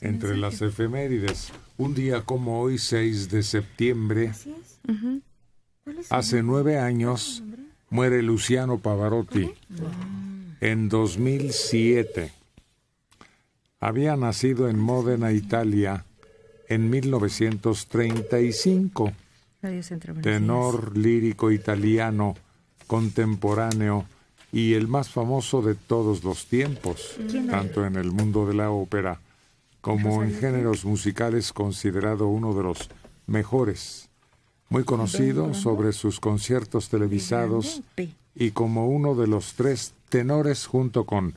entre las efemérides. Un día como hoy, 6 de septiembre, hace nueve años, muere Luciano Pavarotti en 2007. Había nacido en Módena, Italia, en 1935. Tenor lírico italiano contemporáneo y el más famoso de todos los tiempos, tanto en el mundo de la ópera como en géneros musicales considerado uno de los mejores, muy conocido sobre sus conciertos televisados y como uno de los tres tenores junto con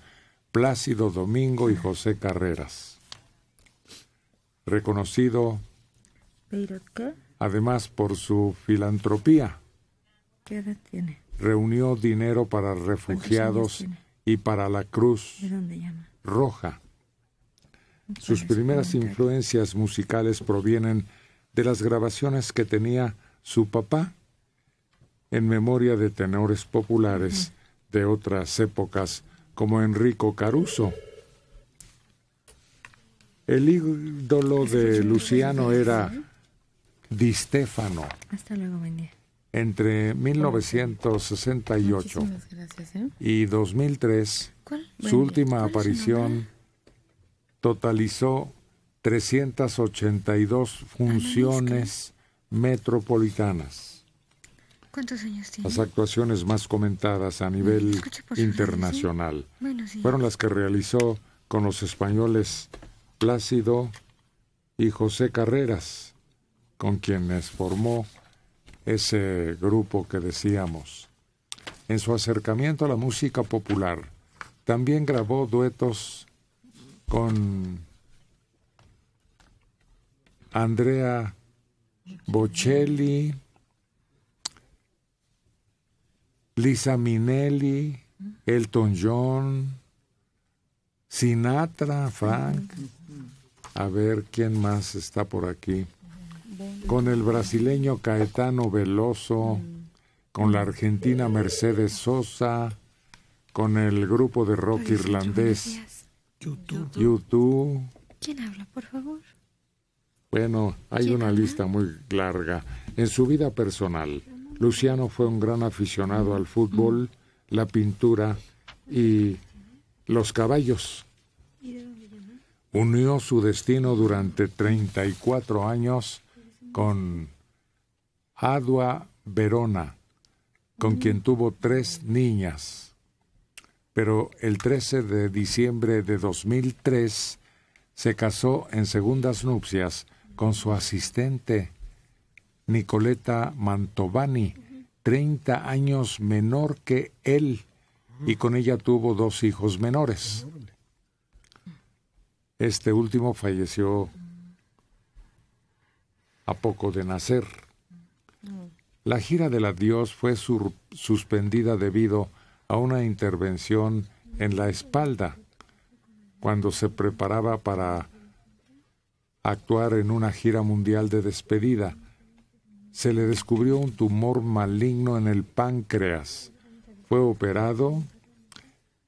Plácido Domingo y José Carreras. Reconocido además por su filantropía. Reunió dinero para refugiados y para la Cruz Roja sus primeras influencias musicales provienen de las grabaciones que tenía su papá en memoria de tenores populares de otras épocas como Enrico Caruso. El ídolo de Luciano era ¿eh? Di Stefano. Hasta luego, buen Entre 1968 y 2003, ¿eh? su última aparición totalizó 382 funciones metropolitanas. ¿Cuántos años tiene? Las actuaciones más comentadas a nivel ¿eh? internacional fueron las que realizó con los españoles Plácido y José Carreras, con quienes formó ese grupo que decíamos. En su acercamiento a la música popular, también grabó duetos con Andrea Bocelli, Lisa Minelli, Elton John, Sinatra, Frank. A ver quién más está por aquí. Con el brasileño Caetano Veloso, con la argentina Mercedes Sosa, con el grupo de rock irlandés YouTube. ¿Quién habla, por favor? Bueno, hay una lista muy larga. En su vida personal, Luciano fue un gran aficionado al fútbol, la pintura y los caballos. Unió su destino durante 34 años con Adua Verona, con quien tuvo tres niñas pero el 13 de diciembre de 2003 se casó en segundas nupcias con su asistente Nicoleta Mantovani, 30 años menor que él, y con ella tuvo dos hijos menores. Este último falleció a poco de nacer. La gira del adiós fue suspendida debido a a una intervención en la espalda cuando se preparaba para actuar en una gira mundial de despedida. Se le descubrió un tumor maligno en el páncreas. Fue operado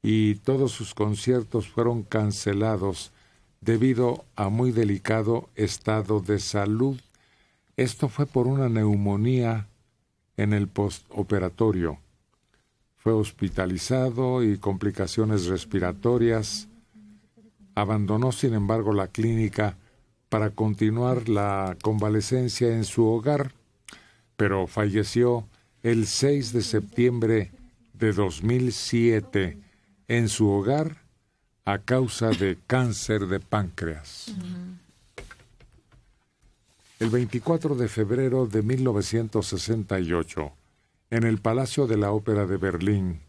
y todos sus conciertos fueron cancelados debido a muy delicado estado de salud. Esto fue por una neumonía en el postoperatorio. Fue hospitalizado y complicaciones respiratorias. Abandonó, sin embargo, la clínica para continuar la convalecencia en su hogar, pero falleció el 6 de septiembre de 2007 en su hogar a causa de cáncer de páncreas. El 24 de febrero de 1968, en el Palacio de la Ópera de Berlín.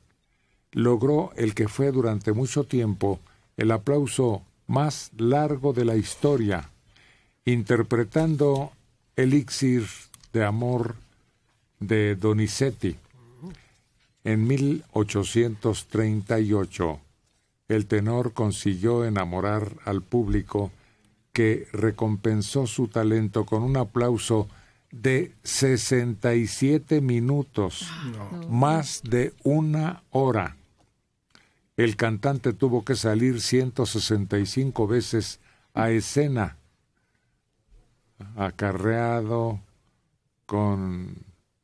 Logró el que fue durante mucho tiempo el aplauso más largo de la historia, interpretando Elixir de Amor de Donizetti en 1838 el tenor consiguió enamorar al público que recompensó su talento con un aplauso de 67 minutos, ah, más de una hora. El cantante tuvo que salir 165 veces a escena, acarreado con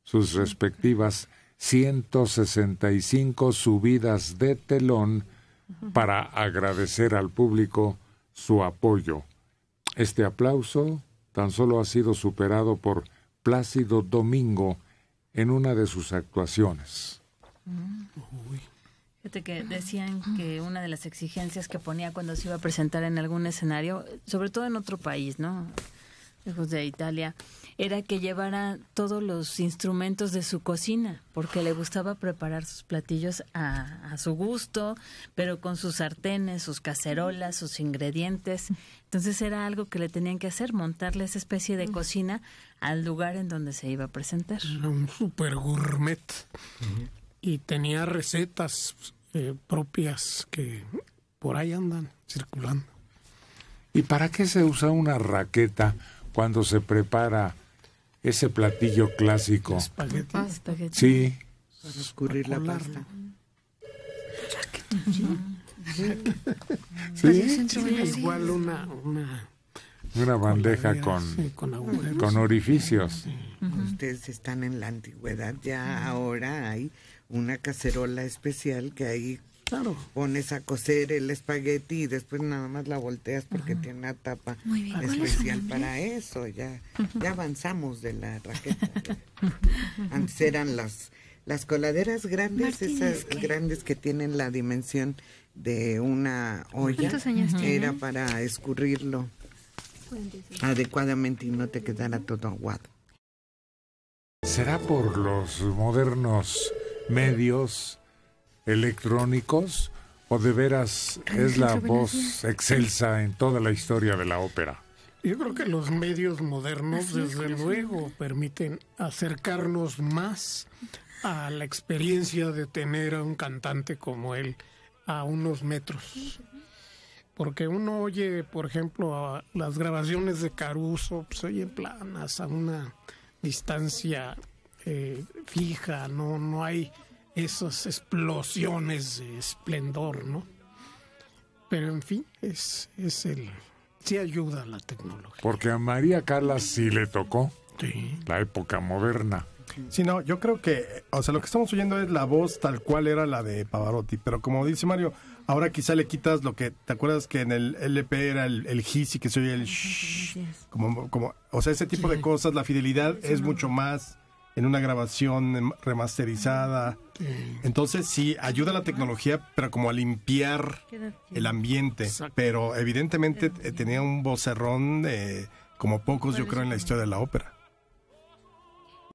sus respectivas 165 subidas de telón para agradecer al público su apoyo. Este aplauso tan solo ha sido superado por Plácido Domingo en una de sus actuaciones. Mm. Fíjate que decían que una de las exigencias que ponía cuando se iba a presentar en algún escenario, sobre todo en otro país, ¿no? de Italia, era que llevara todos los instrumentos de su cocina, porque le gustaba preparar sus platillos a, su gusto, pero con sus sartenes, sus cacerolas, sus ingredientes. Entonces era algo que le tenían que hacer, montarle esa especie de cocina al lugar en donde se iba a presentar. Era un super gourmet. Y tenía recetas eh, propias que por ahí andan circulando. ¿Y para qué se usa una raqueta cuando se prepara ese platillo clásico. Espagueti. Ah, sí. Para escurrir la pasta. Sí. Igual una, una, bandeja con, con, orificios. Ustedes están en la antigüedad, ya ahora hay una cacerola especial que hay. Pones a cocer el espagueti y después nada más la volteas porque tiene una tapa especial para eso. Ya, avanzamos de la raqueta. Antes eran las, las coladeras grandes, esas grandes que tienen la dimensión de una olla. Años era para escurrirlo adecuadamente y no te quedara todo aguado. ¿Será por los modernos medios? electrónicos o de veras es la voz excelsa en toda la historia de la ópera? Yo creo que los medios modernos, desde luego, permiten acercarnos más a la experiencia de tener a un cantante como él a unos metros. Porque uno oye, por ejemplo, las grabaciones de Caruso, pues, se pues, en planas a una distancia eh, fija, no, no hay esas explosiones de esplendor, ¿no? Pero en fin, es, es el... Sí ayuda la tecnología. Porque a María Carla sí le tocó la época moderna. Sí, no, yo creo que, o sea, lo que estamos oyendo es la voz tal cual era la de Pavarotti, pero como dice Mario, ahora quizá le quitas lo que, ¿te acuerdas que en el LP era el, el y que se oye el shh? Como, como, o sea, ese tipo de cosas, la fidelidad es mucho más en una grabación em, remasterizada. Mm, Entonces sí, ayuda la tecnología, pero como a limpiar el ambiente. Pero evidentemente eh, tenía un vocerrón como pocos yo creo en la historia de la ópera.